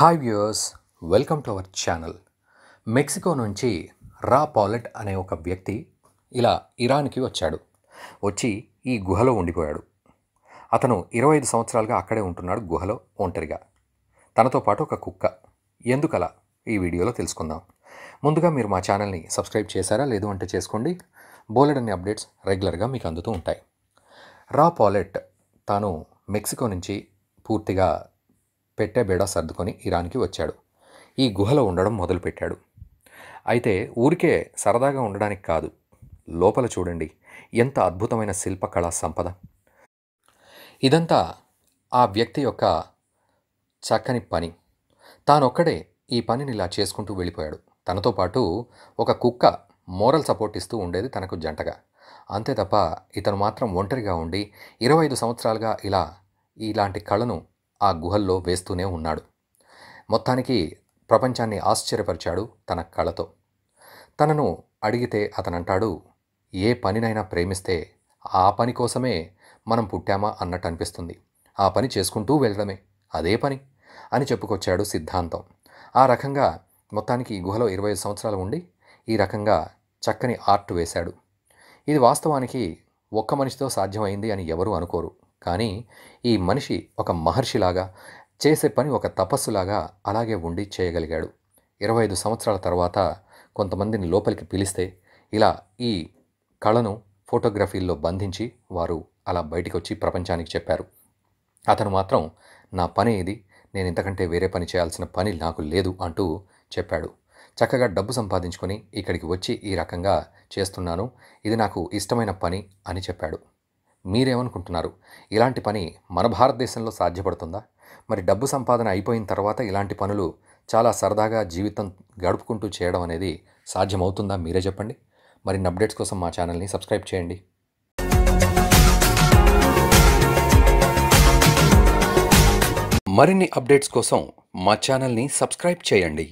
hi viewers welcome to our channel Mexico నుంచి రా pallet అనే ఒక వ్యక్తి ఇలా ఇరాన్కి వచ్చాడు వచ్చి ఈ గుహలో ఉండిపోయాడు అతను ఇరవై ఐదు సంవత్సరాలుగా అక్కడే ఉంటున్నాడు గుహలో ఒంటరిగా తనతో పాటు ఒక కుక్క ఎందుకలా ఈ వీడియోలో తెలుసుకుందాం ముందుగా మీరు మా ఛానల్ని సబ్స్క్రైబ్ చేశారా లేదు అంటే చేసుకోండి బోలెడ్ అనే అప్డేట్స్ రెగ్యులర్గా మీకు అందుతూ ఉంటాయి రా పాలెట్ తాను మెక్సికో నుంచి పూర్తిగా పెట్టే బేడా సర్దుకొని ఇరాన్కి వచ్చాడు ఈ గుహలో ఉండడం మొదలుపెట్టాడు అయితే ఊరికే సరదాగా ఉండడానికి కాదు లోపల చూడండి ఎంత అద్భుతమైన శిల్పకళా సంపద ఇదంతా ఆ వ్యక్తి యొక్క చక్కని పని తానొక్కడే ఈ పనిని ఇలా చేసుకుంటూ వెళ్ళిపోయాడు తనతో పాటు ఒక కుక్క మోరల్ సపోర్ట్ ఇస్తూ ఉండేది తనకు జంటగా అంతే తప్ప ఇతను మాత్రం ఒంటరిగా ఉండి ఇరవై ఐదు సంవత్సరాలుగా ఇలా ఇలాంటి కళను ఆ గుహల్లో వేస్తూనే ఉన్నాడు మొత్తానికి ప్రపంచాన్ని ఆశ్చర్యపరిచాడు తన కళతో తనను అడిగితే అతనంటాడు ఏ పనినైనా ప్రేమిస్తే ఆ పని కోసమే మనం పుట్టామా అన్నట్టు అనిపిస్తుంది ఆ పని చేసుకుంటూ వెళ్ళడమే అదే పని అని చెప్పుకొచ్చాడు సిద్ధాంతం ఆ రకంగా మొత్తానికి ఈ గుహలో ఇరవై సంవత్సరాలు ఉండి ఈ రకంగా చక్కని ఆర్ట్ వేశాడు ఇది వాస్తవానికి ఒక్క మనిషితో సాధ్యమైంది అని ఎవరూ అనుకోరు కానీ ఈ మనిషి ఒక మహర్షిలాగా చేసే పని ఒక తపస్సులాగా అలాగే ఉండి చేయగలిగాడు ఇరవై ఐదు సంవత్సరాల తర్వాత కొంతమందిని లోపలికి పిలిస్తే ఇలా ఈ కళను ఫోటోగ్రఫీల్లో బంధించి వారు అలా బయటికి వచ్చి ప్రపంచానికి చెప్పారు అతను మాత్రం నా పని ఇది నేను ఇంతకంటే వేరే పని చేయాల్సిన పని నాకు లేదు అంటూ చెప్పాడు చక్కగా డబ్బు సంపాదించుకొని ఇక్కడికి వచ్చి ఈ రకంగా చేస్తున్నాను ఇది నాకు ఇష్టమైన పని అని చెప్పాడు మీరేమనుకుంటున్నారు ఇలాంటి పని మన భారతదేశంలో సాధ్యపడుతుందా మరి డబ్బు సంపాదన అయిపోయిన తర్వాత ఇలాంటి పనులు చాలా సరదాగా జీవితం గడుపుకుంటూ చేయడం అనేది సాధ్యమవుతుందా మీరే చెప్పండి మరిన్ని అప్డేట్స్ కోసం మా ఛానల్ని సబ్స్క్రైబ్ చేయండి మరిన్ని అప్డేట్స్ కోసం మా ఛానల్ని సబ్స్క్రైబ్ చేయండి